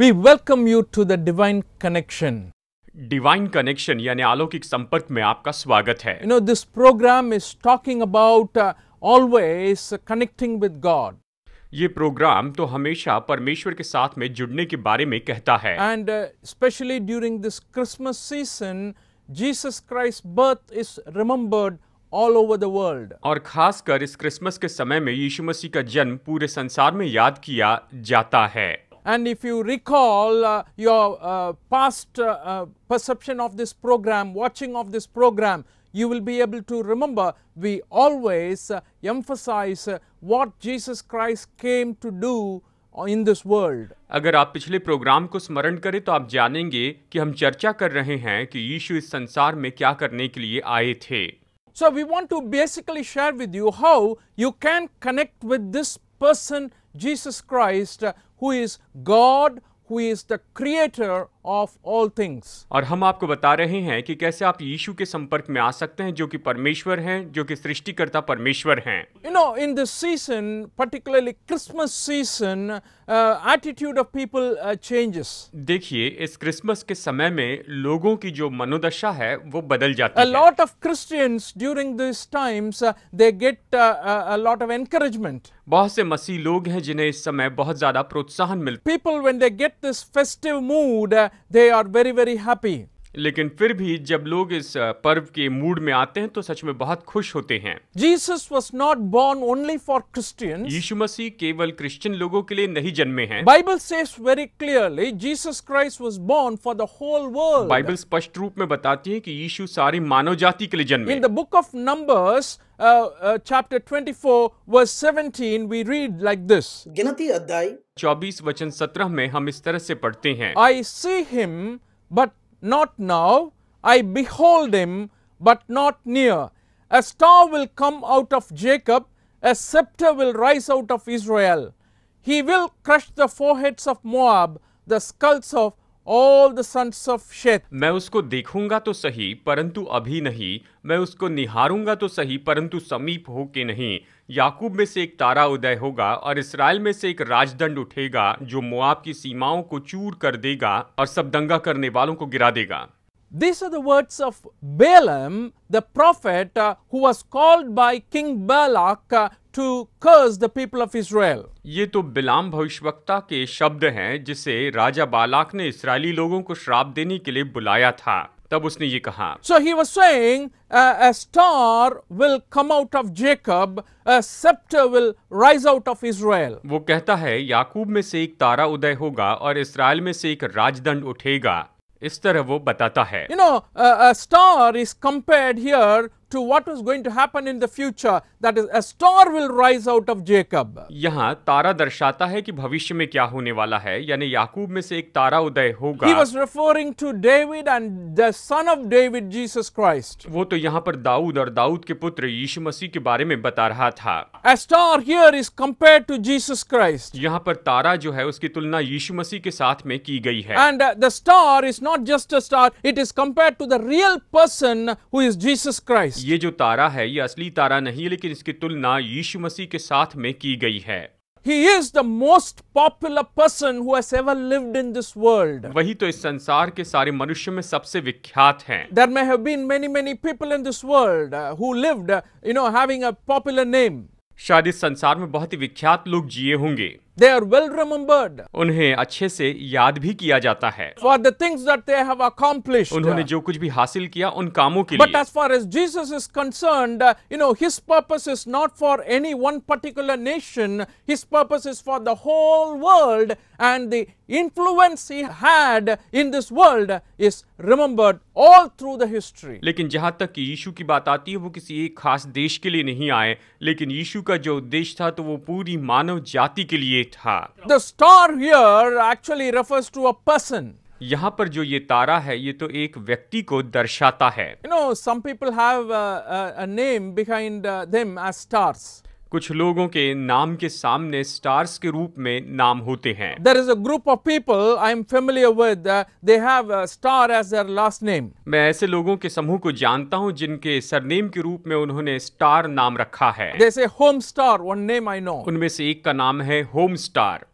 We welcome you to the divine connection divine connection यानी आलोकिक संपर्क में आपका स्वागत है know this program is talking about uh, always connecting with God. ये प्रोग्राम तो हमेशा परमेश्वर के साथ में जुड़ने के बारे में कहता है and specially during this Christmas season Jesus Christ birth is remembered. All over the world और खासकर इस क्रिसमस के समय में यीशु मसीह का जन्म पूरे संसार में याद किया जाता है And if you recall uh, your uh, past uh, uh, perception of this program, watching of this program, you will be able to remember we always uh, emphasize uh, what Jesus Christ came to do in this world. अगर आप पिछले programme को स्मरण करें तो आप जानेंगे कि हम चर्चा कर रहे हैं कि यीशु इस संसार में क्या करने के लिए आए थे so we want to basically share with you how you can connect with this person Jesus Christ who is God, who is the creator of all things और हम आपको बता रहे हैं कि कैसे आप यीशु के संपर्क में आ सकते हैं जो कि परमेश्वर हैं जो कि सृष्टिकर्ता परमेश्वर हैं you know in this season particularly Christmas season attitude of people changes देखिए इस क्रिसमस के समय में लोगों की जो मनोदशा है वो बदल जाती a है lot of Christians during this times they get lot of encouragement बहुत से मसीह लोग हैं जिन्हें इस समय बहुत ज्यादा प्रोत्साहन मिलता people when they get this festive mood they are very, very happy. लेकिन फिर भी जब लोग इस पर्व के मूड में आते हैं तो सच में बहुत खुश होते हैं Jesus was not born only for Christian यीशु मसीह केवल क्रिश्चियन लोगों के लिए नहीं जन्मे हैं Bible says very clearly Jesus Christ was born for the whole world Bible स्पष्ट रूप में बताती है कि यीशु सारी मानव जाति के लिए जन्मे in the book of Numbers chapter four verse 17 we read like this गिनती अध्याय चौबीस वचन सत्रह में हम इस तरह से पढ़ते हैं I see him but not now, I behold him, but not near. A star will come out of Jacob, a scepter will rise out of Israel. He will crush the foreheads of Moab, the skulls of all the sons of Sheth मैं उसको देखूंगा तो सही परंतु अभी नहीं मैं उसको निहारूंगा तो सही परंतु समीप हो के नहीं याकूब में से एक तारा उदय होगा और इसराइल में से एक राजदंड उठेगा जो मुआब की सीमाओं को चूर कर देगा और सब दंगा करने वालों को गिरा देगा These are the words of Balaam, the prophet uh, who was called by King Balak uh, to curse the people of Israel ये तो बिलाम भविष्यवक्ता के शब्द हैं जिसे राजा बालाक ने इसराइली लोगों को श्राप देने के लिए बुलाया था तब उसने ये कहा so he was saying a star will come out of Jacob, a scepter will rise out of Israel. वो कहता है याकूब में से एक तारा उदय होगा और इसराइल में से एक राजदंड उठेगा इस तरह वो बताता है you know star is compared here to what was going to happen in the future that is a star will rise out of Jacob. yahan tara darshata hai ki bhavishya mein kya hone wala hai yani yaqub mein se ek tara uday hoga He was referring to David and the son of David Jesus Christ. wo to yahan par daud aur daud ke putra yeshu masi ke bare mein bata raha tha A star here is compared to Jesus Christ. yahan par tara jo hai uski tulna yeshu masi ke sath mein ki gayi hai And uh, the star is not just a star, it is compared to the real person who is Jesus Christ. Christ. ये जो तारा है ये असली तारा नहीं है लेकिन इसकी तुलना यीशु मसीह के साथ में की गई है He is the most popular person who has ever lived in this world. वही तो इस संसार के सारे मनुष्य में सबसे विख्यात हैं. There may have been many many people in this world who lived, you know, having a popular name. शायद इस संसार में बहुत ही विख्यात लोग जिए होंगे They are well remembered. उन्हें अच्छे से याद भी किया जाता है For the things that they have accomplished. उन्होंने जो कुछ भी हासिल किया उन कामों के लिए But as far as Jesus is concerned, you know, his purpose is not for any one particular nation. His purpose is for the whole world and the influence he had in this world is remembered all through the history. लेकिन जहां तक कि यीशु की बात आती है वो किसी एक खास देश के लिए नहीं आए लेकिन यीशु का जो उद्देश्य था तो वो पूरी मानव जाति के लिए था the star here actually refers to a person यहाँ पर जो ये तारा है ये तो एक व्यक्ति को दर्शाता है you know some people have name behind them as stars कुछ लोगों के नाम के सामने स्टार्स के रूप में नाम होते हैं there is a group of people I am familiar with they have star as their last name मैं ऐसे लोगों के समूह को जानता हूं जिनके सरनेम के रूप में उन्होंने स्टार नाम रखा है जैसे home star one name I know उनमें से एक का नाम है home star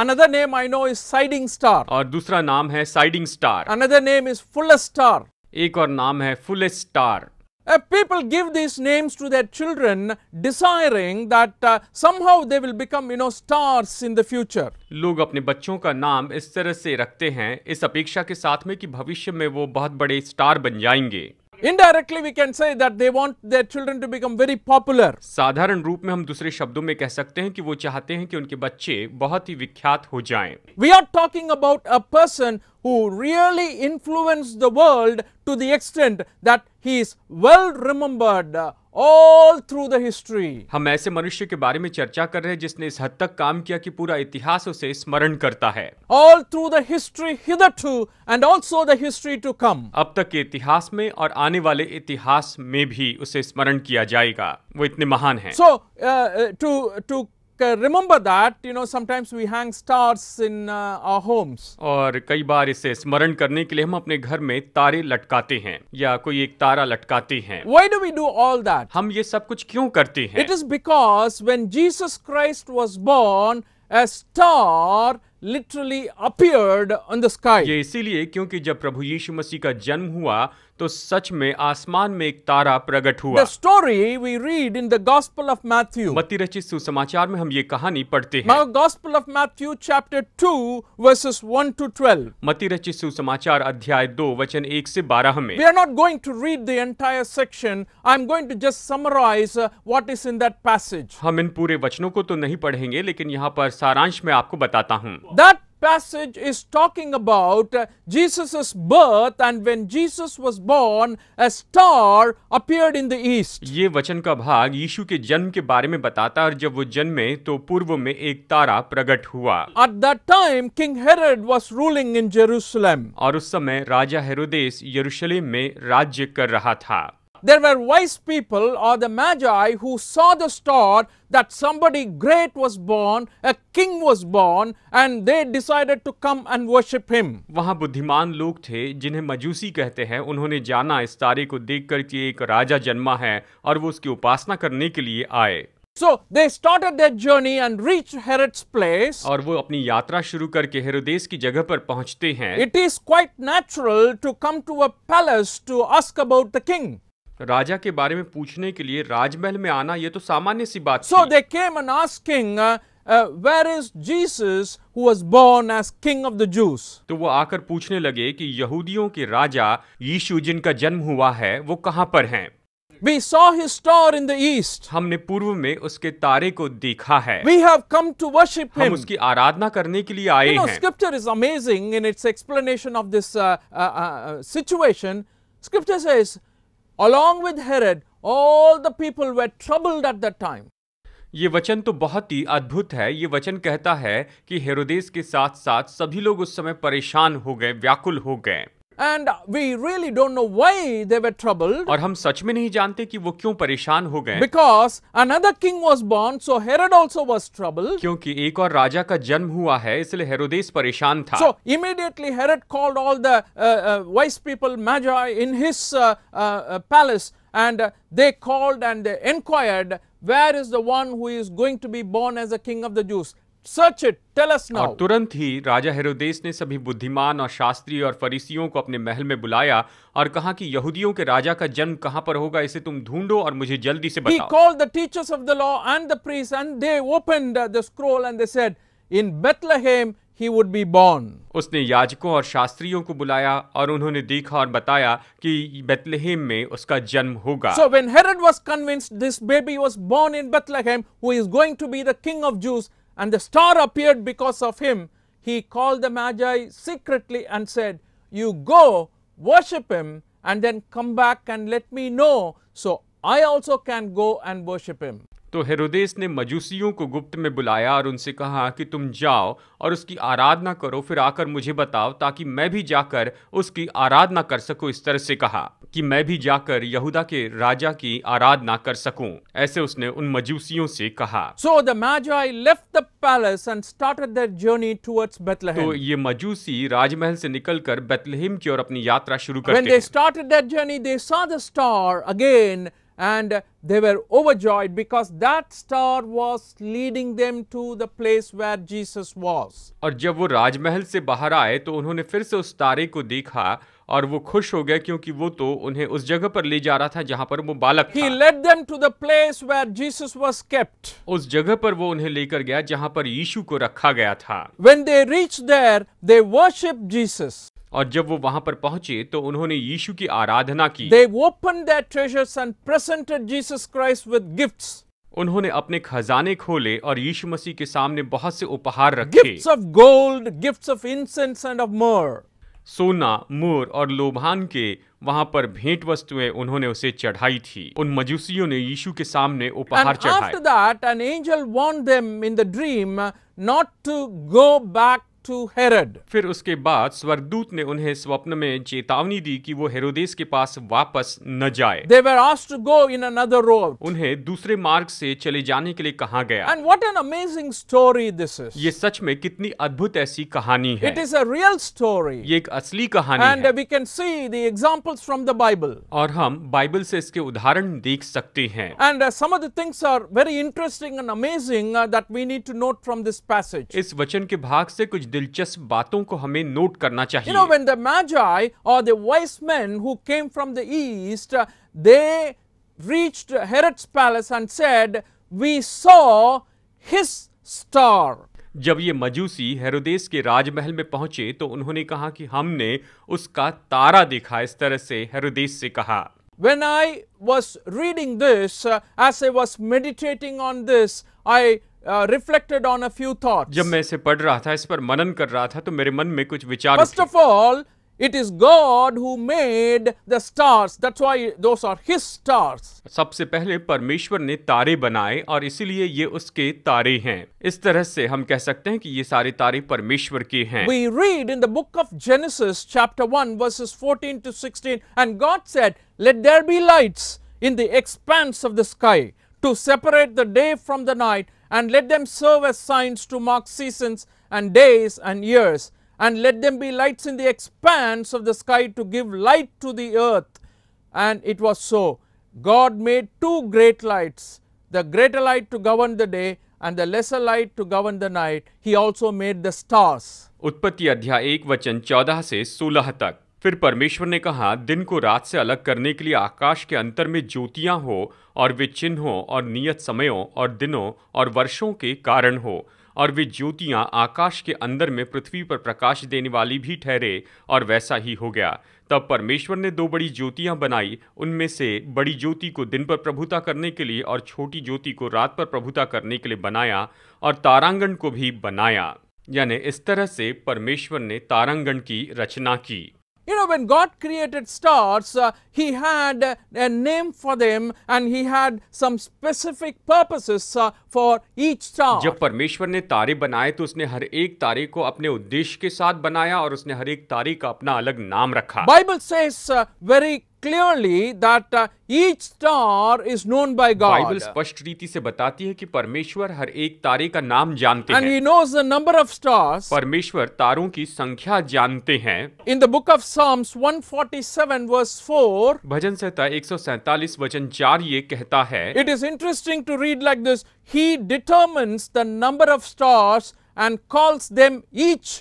another name I know is siding star और दूसरा नाम है siding star another name is full star एक और नाम है full star Uh, people give these names to their children desiring that uh, somehow they will become you know stars in the future. लोग अपने बच्चों का नाम इस तरह से रखते हैं इस अपेक्षा के साथ में कि भविष्य में वो बहुत बड़े स्टार बन जाएंगे indirectly we can say that they want their children to become very popular साधारण रूप में हम दूसरे शब्दों में कह सकते हैं कि वो चाहते हैं कि उनके बच्चे बहुत ही विख्यात हो जाएं we are talking about a person who really influence the world to the extent that he is well remembered all through the history. hum aise manushya ke bare mein charcha kar rahe hain jisne is had tak kaam kiya ki pura itihas use smaran karta hai All through the history hitherto and also the history to come. ab tak ke itihas mein aur aane wale itihas mein bhi use smaran kiya jayega wo itne mahan hain So uh, to to remember that you know sometimes we hang stars in uh, our homes और कई बार इसे स्मरण करने के लिए हम अपने घर में तारे लटकाते हैं या कोई एक तारा लटकाते हैं why do we do all that हम ये सब कुछ क्यों करते हैं it is because when Jesus Christ was born a star literally appeared on the sky. ये इसीलिए क्योंकि जब प्रभु यीशु मसीह का जन्म हुआ तो सच में आसमान में एक तारा प्रकट हुआ The story we read in the Gospel of Matthew. मत्ती रचित सुसमाचार में हम ये कहानी पढ़ते हैं Now Gospel of Matthew chapter 2 verses 1 to 12. मत्ती रचित सुसमाचार अध्याय 2 वचन 1 से 12 में We are not going to read the entire section. I am going to just summarize what is in that passage. हम इन पूरे वचनों को तो नहीं पढ़ेंगे लेकिन यहाँ पर सारांश में आपको बताता हूँ That passage is talking about uh, Jesus' birth and when Jesus was born, a star appeared in the east. ये वचन का भाग यीशु के जन्म के बारे में बताता है और जब वो जन्मे तो पूर्व में एक तारा प्रकट हुआ. At that time, King Herod was ruling in Jerusalem. और उस समय राजा हेरोदेस यरूशलेम में राज्य कर रहा था. There were wise people or the magi who saw the star that somebody great was born, a king was born and they decided to come and worship him. वहाँ बुद्धिमान लोग थे जिन्हें मजूसी कहते हैं उन्होंने जाना इस तारे को देखकर कि एक राजा जन्मा है और वो उसकी उपासना करने के लिए आए So they started their journey and reached Herod's place. और वो अपनी यात्रा शुरू करके हेरोदेस की जगह पर पहुंचते हैं. It is quite natural to come to a palace to ask about the king. राजा के बारे में पूछने के लिए राजमहल में आना ये तो सामान्य सी बात so they came and asking where is Jesus who was born as king of the Jews तो वो आकर पूछने लगे कि यहूदियों के राजा यीशु जिनका जन्म हुआ है वो कहां पर हैं We saw his star in the east. हमने पूर्व में उसके तारे को देखा है We have come to worship him. उसकी आराधना करने के लिए आए you know, हैं। Scripture is amazing in its explanation of this uh, uh, uh, situation. Scripture says along with Herod, all the people were troubled at that time. ये वचन तो बहुत ही अद्भुत है ये वचन कहता है कि हेरोदेस के साथ साथ सभी लोग उस समय परेशान हो गए व्याकुल हो गए And we really don't know why they were troubled. और हम सच में नहीं जानते कि वो क्यों परेशान हो गए Because another king was born, so Herod also was troubled. क्योंकि एक और राजा का जन्म हुआ है इसलिए हेरोदेस परेशान था So immediately Herod called all the uh, uh, wise people magi in his uh, uh, uh palace and they called and they inquired where is the one who is going to be born as a king of the Jews. Such it tell now तुरंत ही राजा हेरोदेस ने सभी बुद्धिमान और शास्त्री और फरीसियों को अपने महल में बुलाया और कहा कि यहूदियों के राजा का जन्म कहां पर होगा इसे तुम ढूंढो और मुझे जल्दी से बताओ he the teachers of the law and the priest and they opened the scroll and they said in Bethlehem he would be born उसने याजकों और शास्त्रियों को बुलाया और उन्होंने देखा और बताया कि बेथलेहेम में उसका जन्म होगा so when Herod was convinced this baby was born in Bethlehem who is going to be the king of Jews and the star appeared because of him, he called the Magi secretly and said, You go worship him and then come back and let me know so I also can go and worship him. तो हेरोदेस ने मजूसियों को गुप्त में बुलाया और उनसे कहा कि तुम जाओ और उसकी आराधना करो फिर आकर मुझे बताओ ताकि मैं भी जाकर उसकी आराधना कर सकूं इस तरह से कहा कि मैं भी जाकर यहूदा के राजा की आराधना कर सकूं ऐसे उसने उन मजूसियों से कहा so the Magi left the palace and started their journey towards Bethlehem तो ये मजूसी राजमहल से निकलकर बेथलेहम की ओर अपनी यात्रा शुरू करते हैं when they started their journey they saw the star again and they were overjoyed because that star was leading them to the place where Jesus was. और जब वो राजमहल से बाहर आए तो उन्होंने फिर से उस तारे को देखा और वो खुश हो गए क्योंकि वो तो उन्हें उस जगह पर ले जा रहा था जहां पर वो बालक था। He led them to the place where Jesus was kept. उस जगह पर वो उन्हें लेकर गया जहां पर यीशु को रखा गया था When they reached there, they worshipped Jesus. और जब वो वहां पर पहुंचे तो उन्होंने यीशु की आराधना की they open their treasures and presented Jesus Christ with gifts उन्होंने अपने खजाने खोले और यीशु मसीह के सामने बहुत से उपहार रखे gifts of gold gifts of incense and of myrrh सोना मोर और लोभान के वहां पर भेंट वस्तुएं उन्होंने उसे चढ़ाई थी उन मजूसियों ने यीशु के सामने उपहार चढ़ाए after that an angel warned them in the dream not to go back to Herod फिर उसके बाद स्वरदूत ने उन्हें स्वप्न में चेतावनी दी कि वो हेरोदेस के पास वापस न जाए they asked go in another road उन्हें दूसरे मार्ग से चले जाने के लिए कहा गया and what an amazing story this is ये सच में कितनी अद्भुत ऐसी कहानी है it is a real story ये एक असली कहानी and we can see the examples from the Bible और हम बाइबल से इसके उदाहरण देख सकते हैं and some of the things are very interesting and amazing that we need to note from this passage इस वचन के भाग से कुछ दिलचस्प बातों को हमें नोट करना चाहिए जब ये मजूसी हेरोदेस के राजमहल में पहुंचे तो उन्होंने कहा कि हमने उसका तारा देखा इस तरह से हेरोदेस से कहा When I was reading this, uh, as I was meditating on this, I reflected on a few thought जब मैं इसे पढ़ रहा था इस पर मनन कर रहा था तो मेरे मन में कुछ विचार first of all It is God who made the stars. That's why those are His stars. सबसे पहले परमेश्वर ने तारे बनाए और इसीलिए ये उसके तारे हैं इस तरह से हम कह सकते हैं कि ये सारे तारे परमेश्वर के हैं We read in the book of Genesis chapter 1 verses 14 to 16 and God said let there be lights in the expanse of the sky to separate the day from the night and let them serve as signs to mark seasons and days and years and let them be lights in the expanse of the sky to give light to the earth. And it was so. God made two great lights, the greater light to govern the day and the lesser light to govern the night. He also made the stars. Utpatti अध्याय 1 Vachan 14 से 16 तक फिर परमेश्वर ने कहा दिन को रात से अलग करने के लिए आकाश के अंतर में ज्योतियां हो और वे चिन्हों और नियत समयों और दिनों और वर्षों के कारण हो और वे ज्योतियां आकाश के अंदर में पृथ्वी पर प्रकाश देने वाली भी ठहरे और वैसा ही हो गया तब परमेश्वर ने दो बड़ी ज्योतियां बनाई उनमें से बड़ी ज्योति को दिन पर प्रभुता करने के लिए और छोटी ज्योति को रात पर प्रभुता करने के लिए बनाया और तारांगण को भी बनाया यानी इस तरह से परमेश्वर ने तारांगण की रचना की You know when God created stars, uh, he had a name for them and he had some specific purposes uh, for each star. जब परमेश्वर ने तारे बनाए तो उसने हर एक तारे को अपने उद्देश्य के साथ बनाया और उसने हर एक तारे का अपना अलग नाम रखा. Bible says uh, very clearly that uh, each star is known by God. Bible स्पष्ट रीति से बताती है कि परमेश्वर हर एक तारे का नाम जानते हैं. And he knows the number of stars. परमेश्वर तारों की संख्या जानते हैं In the book of Psalms 147 verse 4, भजन संहिता 147 वचन 4 ये कहता है it is interesting to read like this. He determines the number of stars and calls them each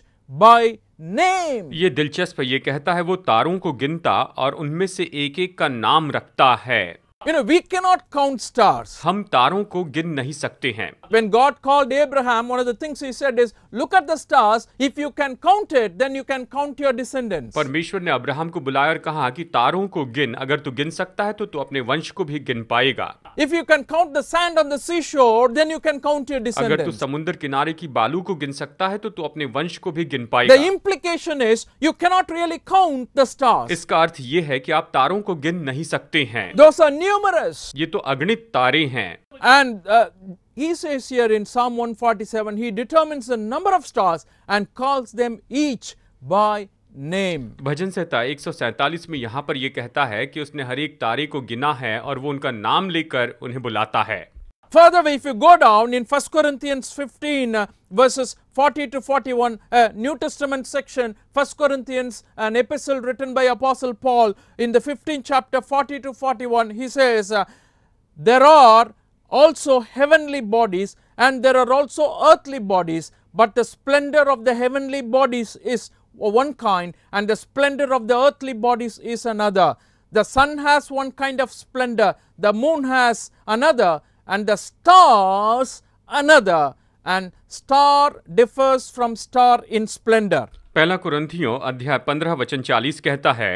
by name ये दिलचस्प ये कहता है वो तारों को गिनता और उनमें से एक एक का नाम रखता है You know, we cannot count stars. हम तारों को गिन नहीं सकते हैं When God called Abraham, one of the things he said is, look at the stars. If you can count it, then you can count your descendants. परमेश्वर ने Abraham को बुलाया और कहा कि तारों को गिन अगर तू गिन सकता है तो तू अपने वंश को भी गिन पाएगा If you can count the sand on the seashore, then you can count your descendants. अगर तू समुद्र किनारे की बालू को गिन सकता है तो तू अपने वंश को भी गिन पाएगा The implication is you cannot really count the stars. इसका अर्थ ये है कि आप तारों को गिन नहीं सकते हैं Those are new numerous. ये तो अगणित तारे हैं. And uh, he says here in Psalm 147, he determines the number of stars and calls them each by name. भजन संहिता एक में यहाँ पर यह कहता है कि उसने हर एक तारे को गिना है और वो उनका नाम लेकर उन्हें बुलाता है. Further, if you go down in 1 Corinthians 15 uh, verses 40 to 41, uh, New Testament section, 1 Corinthians, an epistle written by Apostle Paul in the 15th chapter 40 to 41, he says, uh, There are also heavenly bodies and there are also earthly bodies, but the splendor of the heavenly bodies is one kind and the splendor of the earthly bodies is another. The sun has one kind of splendor, the moon has another and the stars another and star differs from star in splendor. पहला कुरंथियों अध्याय 15 वचन 40 कहता है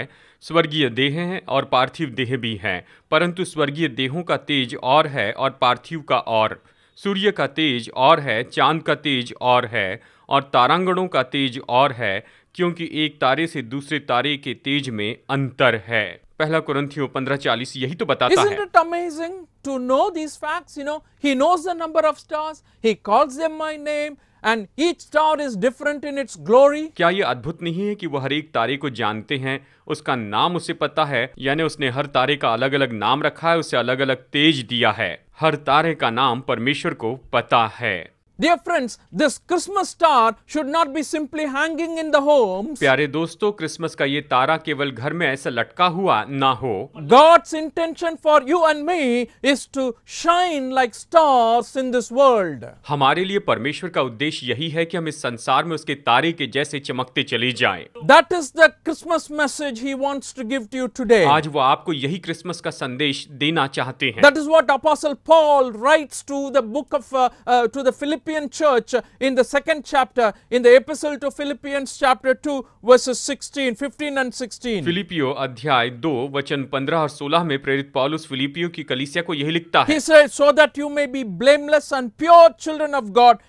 स्वर्गीय देह हैं और पार्थिव देह भी हैं परंतु स्वर्गीय देहों का तेज और है और पार्थिव का और सूर्य का तेज और है चांद का तेज और है और तारांगणों का तेज और है क्योंकि एक तारे से दूसरे तारे के तेज में अंतर है पहला कुरंथियों 15:40 यही तो बताता Isn't है। Isn't it amazing to know these facts? You know, he knows the number of stars, he calls them my name, and each star is different in its glory. क्या ये अद्भुत नहीं है कि वह हर एक तारे को जानते हैं, उसका नाम उसे पता है, यानी उसने हर तारे का अलग-अलग नाम रखा है, उसे अलग-अलग तेज दिया है। हर तारे का नाम परमेश्वर को पता है। Dear friends, this Christmas star should not be simply hanging in the homes. प्यारे दोस्तों, क्रिसमस का ये तारा केवल घर में ऐसा लटका हुआ ना हो. God's intention for you and me is to shine like stars in this world. हमारे लिए परमेश्वर का उद्देश्य यही है कि हम इस संसार में उसके तारे के जैसे चमकते चले जाएं. That is the Christmas message he wants to give to you today. आज वो आपको यही क्रिसमस का संदेश देना चाहते हैं. That is what Apostle Paul writes to the book of uh, uh, to the Philippians Philippian church in the second chapter in the epistle to Philippians chapter 2 verses 16 15 and 16 Filippio adhyay 2 vachan 15 aur 16 mein prerit Paulus Filippio ki kalisya ko yahi likhta hai he said so that you may be blameless and pure children of God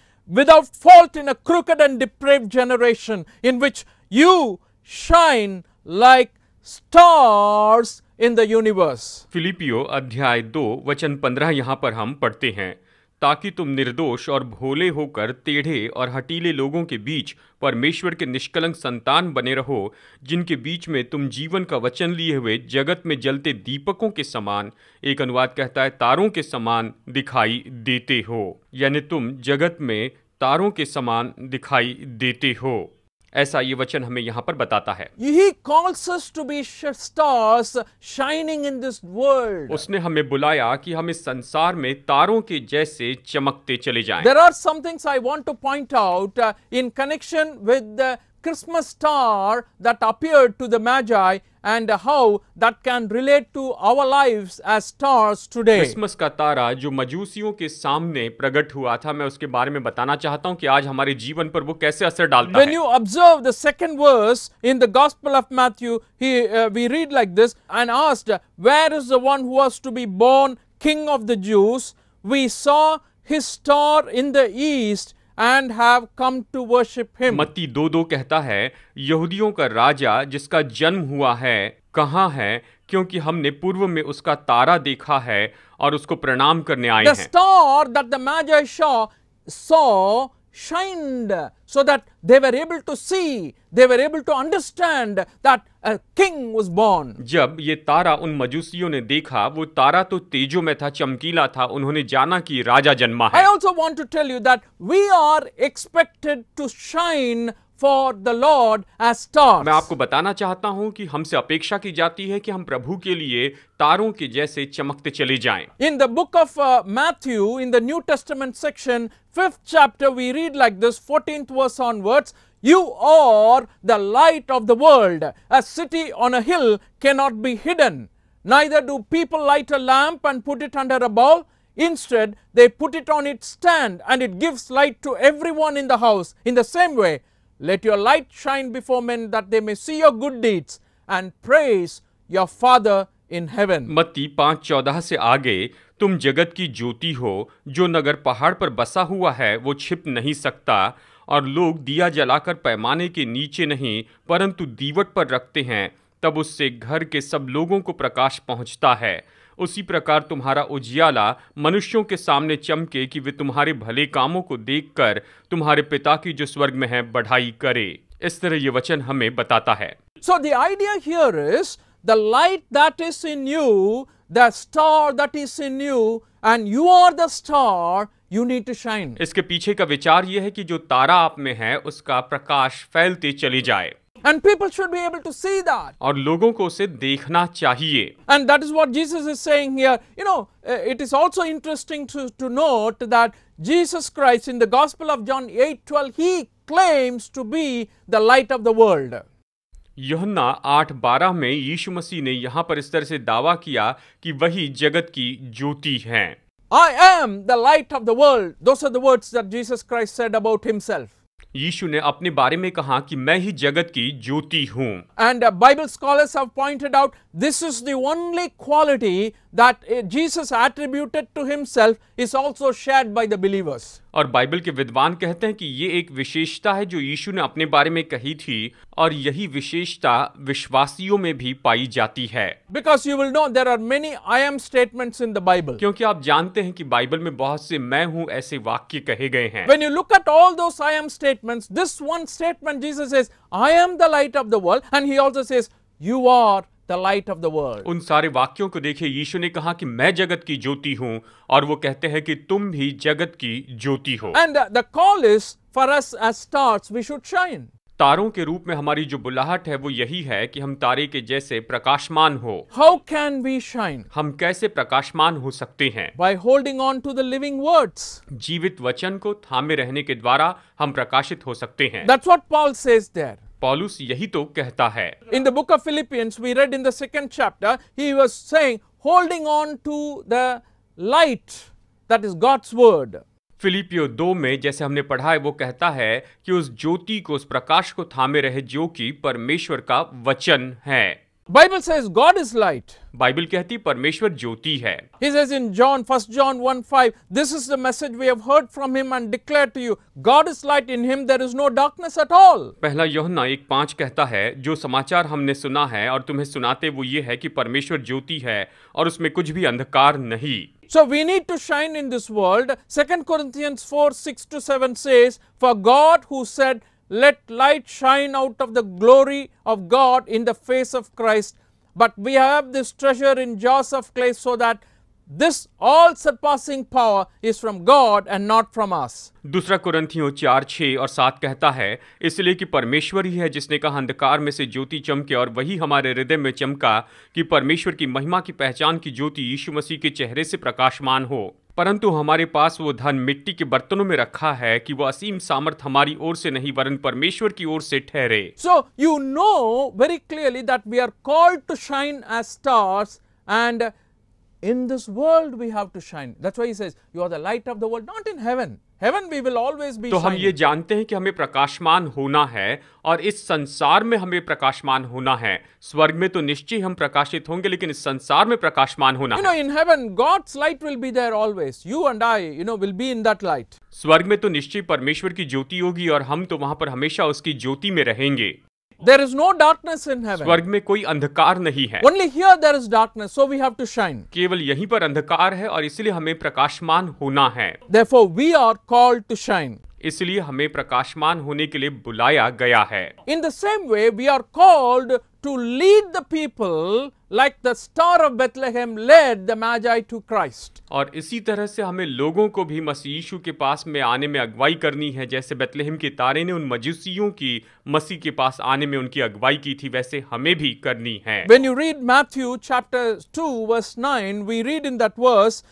without fault in a crooked and depraved generation in which you shine like stars in the universe Filippio adhyay 2 vachan 15 yahan par hum पढ़ते hain ताकि तुम निर्दोष और भोले होकर टेढ़े और हटीले लोगों के बीच परमेश्वर के निष्कलंक संतान बने रहो जिनके बीच में तुम जीवन का वचन लिए हुए जगत में जलते दीपकों के समान एक अनुवाद कहता है तारों के समान दिखाई देते हो यानी तुम जगत में तारों के समान दिखाई देते हो ऐसा ये वचन हमें यहाँ पर बताता है उसने हमें बुलाया कि हम इस संसार में तारों के जैसे चमकते चले जाएं। There are somethings I want to point out in connection with Christmas star that appeared to the Magi and how that can relate to our lives as stars today. Christmas का तारा जो मजूसियों के सामने प्रकट हुआ था मैं उसके बारे में बताना चाहता हूं कि आज हमारे जीवन पर वो कैसे असर डालता When है। you observe the second verse in the Gospel of Matthew, he uh, we read like this and asked, where is the one who was to be born king of the Jews? We saw his star in the east and have come to worship him मत्ती दो दो कहता है यहूदियों का राजा जिसका जन्म हुआ है कहा है क्योंकि हमने पूर्व में उसका तारा देखा है और उसको प्रणाम करने आए हैं। The star shined so that they were able to see they were able to understand that a king was born jab ye tara un majusiyon ne dekha wo tara to tejo mein tha chamkila tha unhone jana ki raja janma hai I also want to tell you that we are expected to shine For the Lord as star मैं आपको बताना चाहता हूं कि हमसे अपेक्षा की जाती है कि हम प्रभु like लिए तारों के जैसे चमकते चले जाएं। In the book of Matthew in the New Testament section 14th verse onwards. You are the light of the world. A city on a hill cannot be hidden. Neither do people light a lamp and put it under a bowl. Instead, they put it on its stand and it gives light to everyone in the house. In the same way, Let your light shine before men that they may see your good deeds and praise your Father in heaven. मत्ती पाँच चौदह से आगे तुम जगत की ज्योति हो जो नगर पहाड़ पर बसा हुआ है वो छिप नहीं सकता और लोग दिया जलाकर पैमाने के नीचे नहीं परंतु दीवट पर रखते हैं तब उससे घर के सब लोगों को प्रकाश पहुंचता है उसी प्रकार तुम्हारा उजियाला मनुष्यों के सामने चमके कि वे तुम्हारे भले कामों को देखकर तुम्हारे पिता की जो स्वर्ग में है बढ़ाई करे इस तरह ये वचन हमें बताता है so the idea here is the light that is in you the star that is in you and you are the star you need to shine इसके पीछे का विचार यह है कि जो तारा आप में है उसका प्रकाश फैलते चले जाए and people should be able to see that और लोगों को उसे देखना चाहिए and that is what Jesus is saying here you know it is also interesting to to note that Jesus Christ in the gospel of John 8:12 he claims to be the light of the world यहन्ना आठ बारह में यीशु मसीह ने यहाँ पर इस तरह से दावा किया कि वही जगत की ज्योति है I am the light of the world most of the words that Jesus Christ said about himself यीशु ने अपने बारे में कहा कि मैं ही जगत की ज्योति हूं and Bible scholars have pointed out this is the only quality that eh, Jesus attributed to himself is also shared by the believers. और बाइबल के विद्वान कहते हैं कि ये एक विशेषता है जो यीशु ने अपने बारे में कही थी और यही विशेषता विश्वासियों में भी पाई जाती है because you will know there are many I am statements in the Bible क्योंकि आप जानते हैं कि बाइबल में बहुत से मैं हूँ ऐसे वाक्य कहे गए हैं when you look at all those I am statements this one statement Jesus says I am the light of the world and he also says you are the light of the world उन सारे वाक्यों को देखिए यीशु ने कहा कि मैं जगत की ज्योति हूँ और वो कहते हैं कि तुम भी जगत की ज्योति हो and the call is for us as stars we should shine तारों के रूप में हमारी जो बुलाहट है वो यही है कि हम तारे के जैसे प्रकाशमान हो हाउ कैन वी शाइन हम कैसे प्रकाशमान हो सकते हैं by holding on to the living words जीवित वचन को थामे रहने के द्वारा हम प्रकाशित हो सकते हैं that's what Paul says there पॉलुस यही तो कहता है in the book of Philippians we read in the second chapter he was saying holding on to the light that is God's word फिलिपियो दो में जैसे हमने पढ़ा है वो कहता है कि उस ज्योति को उस प्रकाश को थामे रहे जो कि परमेश्वर का वचन है Bible says God is light. Bible कहती परमेश्वर ज्योति है. He says in John, 1 John one five, this is the message we have heard from him and declared to you. God is light in him there is no darkness at all. पहला यूहन्ना 1:5 कहता है जो समाचार हमने सुना है और तुम्हें सुनाते वो ये है कि परमेश्वर ज्योति है और उसमें कुछ भी अंधकार नहीं. So we need to shine in this world. 2 Corinthians 4 6 to 7 says, For God who said, let light shine out of the glory of God in the face of Christ. But we have this treasure in jars of clay so that This all surpassing power is from God and not from us. दूसरा कुरंथियों चार छः और सात कहता है इसलिए कि परमेश्वर ही है जिसने कहा अंधकार में से ज्योति चमके और वही हमारे हृदय में चमका कि परमेश्वर की महिमा की पहचान की ज्योति यीशु मसीह के चेहरे से प्रकाशमान हो परंतु हमारे पास वो धन मिट्टी के बर्तनों में रखा है कि वो असीम सामर्थ हमारी ओर से नहीं वरन परमेश्वर की ओर से ठहरे so you know very clearly that we are called to shine as stars and in this world we have to shine that's why he says you are the light of the world not in heaven heaven we will always be तो हम ये जानते हैं कि हमें प्रकाशमान होना है और इस संसार में हमें प्रकाशमान होना है स्वर्ग में तो निश्चय हम प्रकाशित होंगे लेकिन इस संसार में प्रकाशमान होना you know, in heaven God's light will be there always you and I you know will be in that light स्वर्ग में तो निश्चय परमेश्वर की ज्योति होगी और हम तो वहां पर हमेशा उसकी ज्योति में रहेंगे There is no darkness in heaven. स्वर्ग में कोई अंधकार नहीं है Only here there is darkness, so we have to shine. केवल यहीं पर अंधकार है और इसलिए हमें प्रकाशमान होना है Therefore we are called to shine. इसलिए हमें प्रकाशमान होने के लिए बुलाया गया है In the same way we are called to lead the people like the star of Bethlehem led the Magi to Christ. और इसी तरह से हमें लोगों को भी मसीह यीशु के पास में आने में अगुवाई करनी है जैसे बेतलहम के तारे ने उन मजूसियों की मसीह के पास आने में उनकी अगुवाई की थी वैसे हमें भी करनी है When you read Matthew chapter 2 verse 9 we read in that verse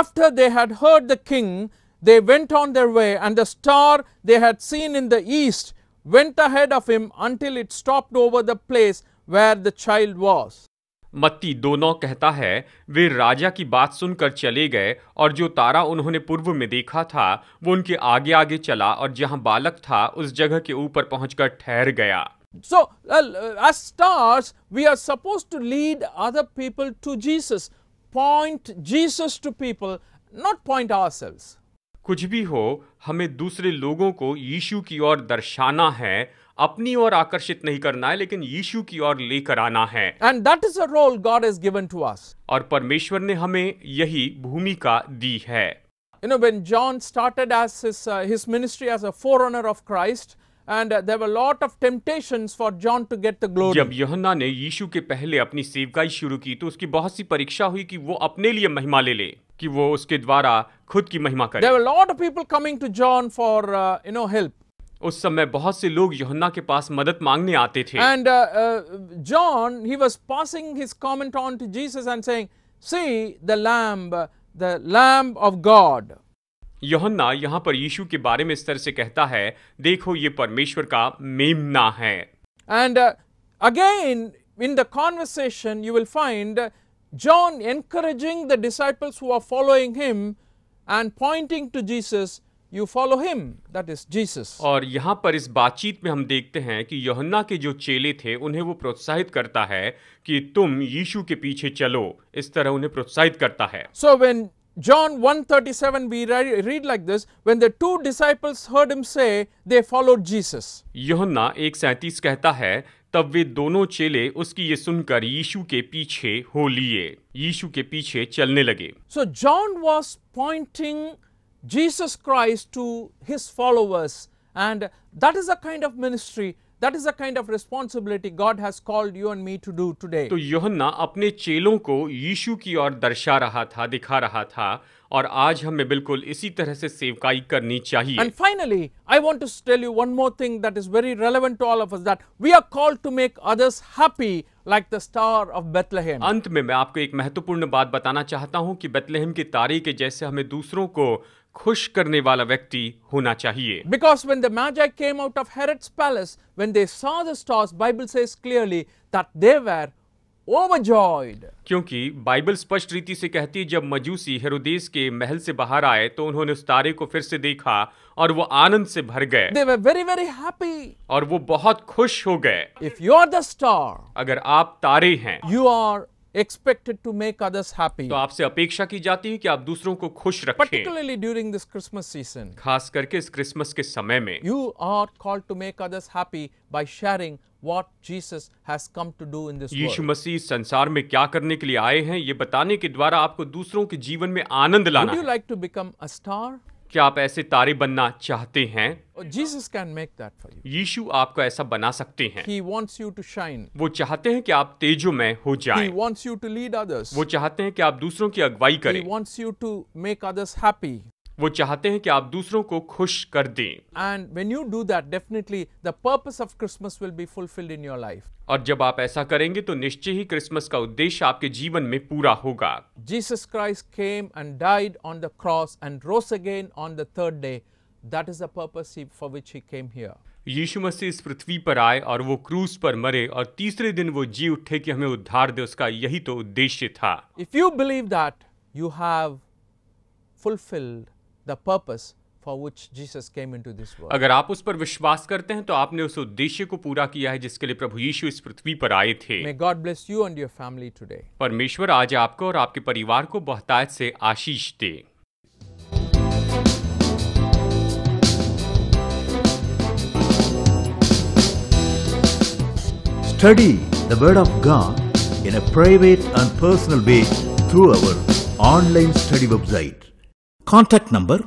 after they had heard the king they went on their way and the star they had seen in the east went ahead of him until it stopped over the place where the child was. मत्ती दोनों कहता है वे राजा की बात सुनकर चले गए और जो तारा उन्होंने पूर्व में देखा था वो उनके आगे आगे चला और जहां बालक था उस जगह के ऊपर पहुंचकर ठहर गया so as we are suppose to lead other people to Jesus point Jesus to people not point point ourselves. कुछ भी हो हमें दूसरे लोगों को यीशु की ओर दर्शाना है अपनी ओर आकर्षित नहीं करना है लेकिन यीशु की ओर लेकर आना है and that is a role God is given to us और परमेश्वर ने हमें यही भूमिका दी है you know when John started as his his ministry as a forerunner of Christ And uh, there were a lot of temptations for John to get जब यहोना ने यीशु के पहले अपनी सेवकाई शुरू की तो उसकी बहुत सी परीक्षा हुई कि वो अपने लिए महिमा ले ले कि वो उसके द्वारा खुद की महिमा करे. There were a lot of people coming to John for uh, you उस समय बहुत से लोग योहन्ना के पास मदद मांगने आते थे and John he was passing his comment on to Jesus and saying see the lamb the lamb of God योहन्ना यहां पर यीशु के बारे में इस तरह से कहता है देखो ये परमेश्वर का मेमना है and again in the conversation you will find John encouraging the disciples who are following him and pointing to Jesus you follow him that is Jesus और यहाँ पर इस बातचीत में हम देखते हैं कि योहन्ना के जो चेले थे उन्हें वो प्रोत्साहित करता है कि तुम यीशु के पीछे चलो इस तरह उन्हें प्रोत्साहित करता है so when John 1:37 we read like this when the two disciples heard him say they followed Jesus यूहन्ना 1:37 कहता है तब वे दोनों चेले उसकी ये सुनकर यीशु के पीछे हो लिए यीशु के पीछे चलने लगे so John was pointing Jesus Christ to his followers and that is a kind of ministry That is the kind of responsibility God has called you and me to do today. तो योहन्ना अपने चेलों को यीशु की ओर दर्शा रहा था दिखा रहा था और आज हमें बिल्कुल इसी तरह से सेवकाई करनी चाहिए And finally, I want to tell you one more thing that is very relevant to all of us that we are called to make others happy like the star of Bethlehem. अंत में मैं आपको एक महत्वपूर्ण बात बताना चाहता हूँ कि बेतलहम की तारे के जैसे हमें दूसरों को खुश करने वाला व्यक्ति होना चाहिए because when the magi came out of Herod's palace when they saw the stars Bible says clearly that they were overjoyed क्योंकि बाइबल स्पष्ट रीति से कहती है जब मजूसी हेरोदेस के महल से बाहर आए तो उन्होंने उस तारे को फिर से देखा और वो आनंद से भर गए They were very very happy. और वो बहुत खुश हो गए If you are the star, अगर आप तारे हैं you are expected to make others happy. तो आपसे अपेक्षा की जाती है कि आप दूसरों को खुश रखें. Particularly during this Christmas season. खास करके इस क्रिसमस के समय में. You are called to make others happy by sharing what Jesus has come to do in this world. यीशु मसीह संसार में क्या करने के लिए आए हैं ये बताने के द्वारा आपको दूसरों के जीवन में आनंद लाना. Would you like to become a star? क्या आप ऐसे तारे बनना चाहते हैं Jesus can make that for you यीशु आपको ऐसा बना सकते हैं he wants you to shine वो चाहते हैं कि आप तेजोमय हो जाएं he wants you to lead others वो चाहते हैं कि आप दूसरों की अगुवाई करें he wants you to make others happy वो चाहते हैं कि आप दूसरों को खुश कर दें and when you do that definitely the purpose of Christmas will be fulfilled in your life और जब आप ऐसा करेंगे तो निश्चय ही क्रिसमस का उद्देश्य आपके जीवन में पूरा होगा Jesus Christ came and died on the cross and rose again on the third day that is the purpose for which he came here यीशु मसीह इस पृथ्वी पर आए और वो क्रूस पर मरे और तीसरे दिन वो जी उठे कि हमें उद्धार दे उसका यही तो उद्देश्य था if you believe that you have fulfilled the purpose for which Jesus came into this world अगर आप उस पर विश्वास करते हैं तो आपने उस उद्देश्य को पूरा किया है जिसके लिए प्रभु यीशु इस पृथ्वी पर आए थे may God bless you and your family today परमेश्वर आज आपको और आपके परिवार को बहुतायत से आशीष दे Study the Word of God in a private and personal way through our online study website. Contact number